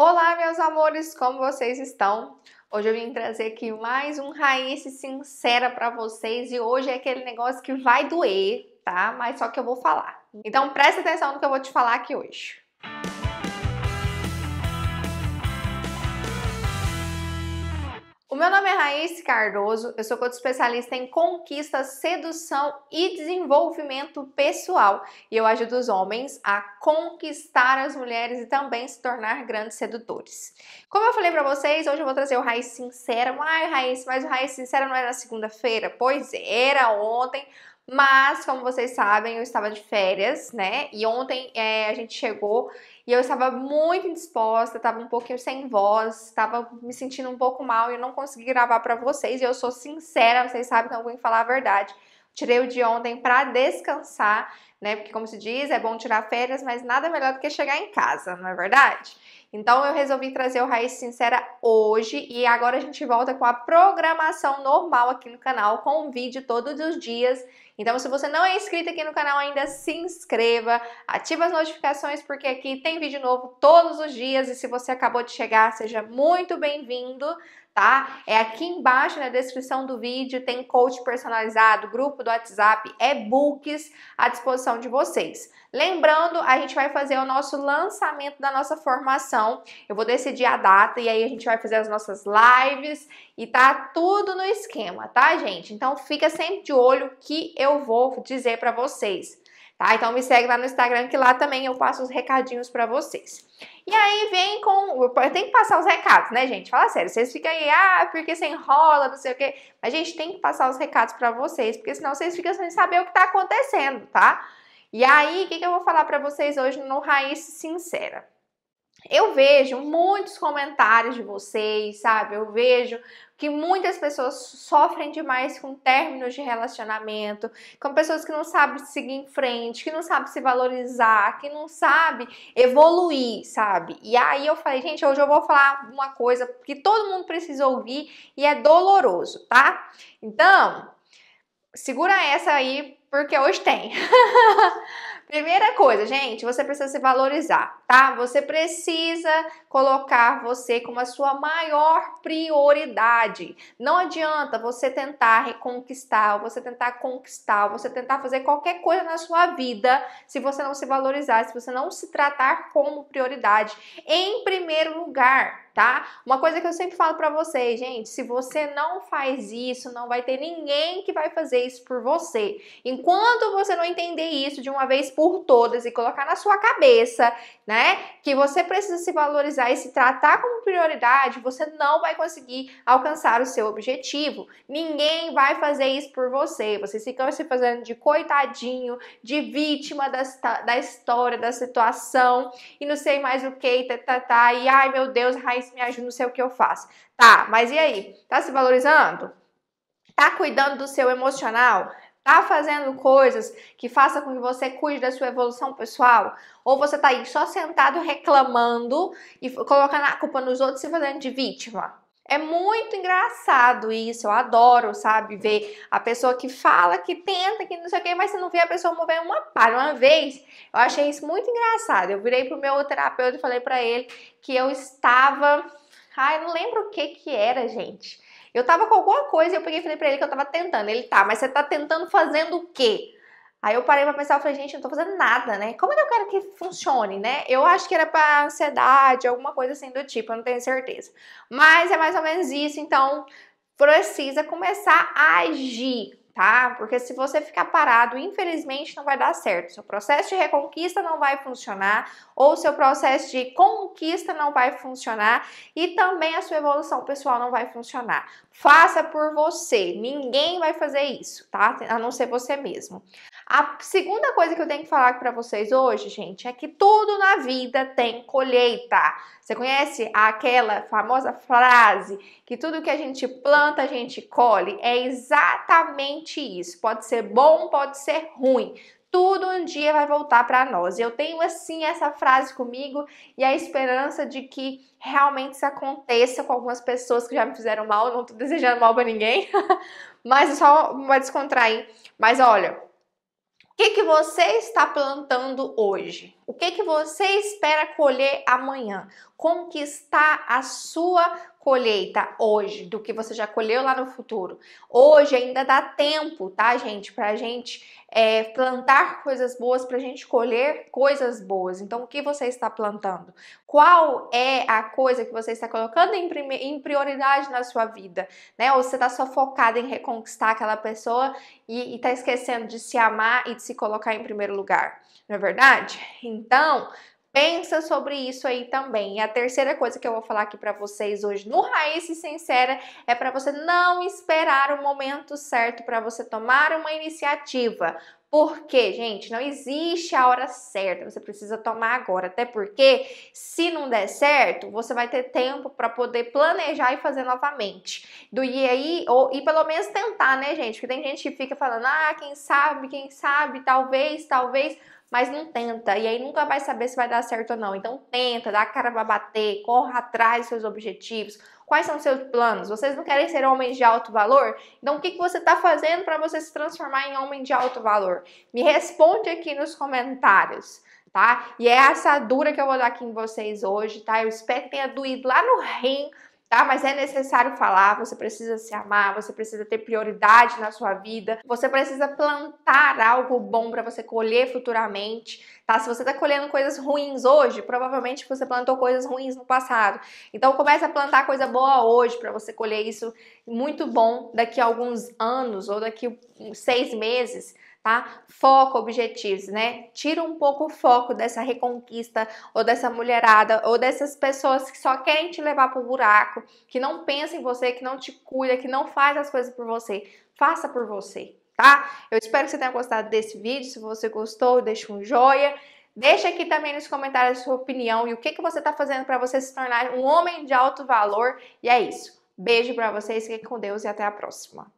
Olá, meus amores, como vocês estão? Hoje eu vim trazer aqui mais um Raiz Sincera para vocês e hoje é aquele negócio que vai doer, tá? Mas só que eu vou falar. Então presta atenção no que eu vou te falar aqui hoje. meu nome é Raíssa Cardoso, eu sou coach especialista em conquista, sedução e desenvolvimento pessoal. E eu ajudo os homens a conquistar as mulheres e também se tornar grandes sedutores. Como eu falei para vocês, hoje eu vou trazer o Raiz Sincera. Ai, Raiz, mas o Raiz Sincera não era segunda-feira? Pois era ontem. Mas, como vocês sabem, eu estava de férias, né? E ontem é, a gente chegou e eu estava muito indisposta, estava um pouquinho sem voz, estava me sentindo um pouco mal e eu não consegui gravar para vocês. E eu sou sincera, vocês sabem que eu vou falar a verdade. Tirei o de ontem para descansar, né? Porque, como se diz, é bom tirar férias, mas nada melhor do que chegar em casa, não é verdade? Então eu resolvi trazer o Raiz Sincera hoje e agora a gente volta com a programação normal aqui no canal, com um vídeo todos os dias. Então se você não é inscrito aqui no canal ainda, se inscreva, ativa as notificações porque aqui tem vídeo novo todos os dias e se você acabou de chegar, seja muito bem-vindo, tá? É aqui embaixo na descrição do vídeo, tem coach personalizado, grupo do WhatsApp, e-books é à disposição de vocês. Lembrando, a gente vai fazer o nosso lançamento da nossa formação. Eu vou decidir a data e aí a gente vai fazer as nossas lives e tá tudo no esquema, tá, gente? Então fica sempre de olho que eu vou dizer para vocês tá? Então me segue lá no Instagram que lá também eu passo os recadinhos para vocês. E aí vem com. Eu tenho que passar os recados, né, gente? Fala sério, vocês ficam aí, ah, porque você enrola, não sei o quê. Mas, gente, tem que passar os recados para vocês, porque senão vocês ficam sem saber o que tá acontecendo, tá? E aí, o que, que eu vou falar para vocês hoje no Raiz Sincera? Eu vejo muitos comentários de vocês, sabe? Eu vejo que muitas pessoas sofrem demais com términos de relacionamento, com pessoas que não sabem seguir em frente, que não sabem se valorizar, que não sabem evoluir, sabe? E aí eu falei, gente, hoje eu vou falar uma coisa que todo mundo precisa ouvir e é doloroso, tá? Então, segura essa aí porque hoje tem. Primeira coisa, gente, você precisa se valorizar, tá? Você precisa colocar você como a sua maior prioridade. Não adianta você tentar reconquistar, você tentar conquistar, você tentar fazer qualquer coisa na sua vida se você não se valorizar, se você não se tratar como prioridade em primeiro lugar, tá? Uma coisa que eu sempre falo para vocês, gente, se você não faz isso, não vai ter ninguém que vai fazer isso por você. Enquanto você não entender isso de uma vez por todas e colocar na sua cabeça, né, que você precisa se valorizar e se tratar como prioridade, você não vai conseguir alcançar o seu objetivo. Ninguém vai fazer isso por você. Você fica se fazendo de coitadinho, de vítima da, da história, da situação e não sei mais o que, tá, tá, tá, e ai meu Deus, Raiz me ajuda, não sei o que eu faço. Tá, mas e aí? Tá se valorizando? Tá cuidando do seu emocional? Tá fazendo coisas que faça com que você cuide da sua evolução pessoal? Ou você tá aí só sentado reclamando e colocando a culpa nos outros e fazendo de vítima? É muito engraçado isso, eu adoro, sabe? Ver a pessoa que fala, que tenta, que não sei o que, mas você não vê a pessoa mover uma palha. Uma vez eu achei isso muito engraçado. Eu virei pro meu terapeuta e falei para ele que eu estava. Ai, eu não lembro o que que era, gente. Eu tava com alguma coisa e eu peguei e falei pra ele que eu tava tentando. Ele tá, mas você tá tentando fazendo o quê? Aí eu parei pra pensar, eu falei, gente, eu não tô fazendo nada, né? Como é que eu quero que funcione, né? Eu acho que era pra ansiedade, alguma coisa assim do tipo, eu não tenho certeza. Mas é mais ou menos isso, então precisa começar a agir, tá? Porque se você ficar parado, infelizmente não vai dar certo. Seu processo de reconquista não vai funcionar, ou seu processo de conquista não vai funcionar e também a sua evolução pessoal não vai funcionar. Faça por você, ninguém vai fazer isso, tá? A não ser você mesmo. A segunda coisa que eu tenho que falar para vocês hoje, gente, é que tudo na vida tem colheita. Você conhece aquela famosa frase que tudo que a gente planta, a gente colhe? É exatamente isso. Pode ser bom, pode ser ruim tudo um dia vai voltar para nós. Eu tenho assim essa frase comigo e a esperança de que realmente isso aconteça com algumas pessoas que já me fizeram mal, não tô desejando mal para ninguém, mas só vai descontrair. Mas olha, o que que você está plantando hoje? O que que você espera colher amanhã? Conquistar a sua colheita hoje do que você já colheu lá no futuro. Hoje ainda dá tempo, tá, gente? a gente é, plantar coisas boas, a gente colher coisas boas. Então, o que você está plantando? Qual é a coisa que você está colocando em, em prioridade na sua vida? Né? Ou você está só focada em reconquistar aquela pessoa e está esquecendo de se amar e de se colocar em primeiro lugar? Não é verdade? Então, Pensa sobre isso aí também. E a terceira coisa que eu vou falar aqui para vocês hoje no Raiz e Sincera é para você não esperar o momento certo para você tomar uma iniciativa. Porque, gente, não existe a hora certa, você precisa tomar agora. Até porque, se não der certo, você vai ter tempo para poder planejar e fazer novamente. Do e aí, ou, e pelo menos tentar, né, gente? Porque tem gente que fica falando, ah, quem sabe, quem sabe, talvez, talvez mas não tenta. E aí nunca vai saber se vai dar certo ou não. Então tenta, dá a cara pra bater, corra atrás dos seus objetivos. Quais são os seus planos? Vocês não querem ser homens de alto valor? Então o que, que você está fazendo para você se transformar em homem de alto valor? Me responde aqui nos comentários. Tá? E é essa dura que eu vou dar aqui em vocês hoje, tá? Eu espero que tenha doído lá no rim tá? Mas é necessário falar, você precisa se amar, você precisa ter prioridade na sua vida, você precisa plantar algo bom para você colher futuramente, tá? Se você tá colhendo coisas ruins hoje, provavelmente você plantou coisas ruins no passado. Então comece a plantar coisa boa hoje para você colher isso muito bom daqui a alguns anos ou daqui a seis meses tá? Foco, objetivos, né? Tira um pouco o foco dessa reconquista ou dessa mulherada ou dessas pessoas que só querem te levar pro buraco, que não pensa em você, que não te cuida, que não faz as coisas por você. Faça por você, tá? Eu espero que você tenha gostado desse vídeo. Se você gostou, deixa um joia. Deixa aqui também nos comentários a sua opinião e o que, que você está fazendo para você se tornar um homem de alto valor. E é isso. Beijo para vocês, fiquem com Deus e até a próxima.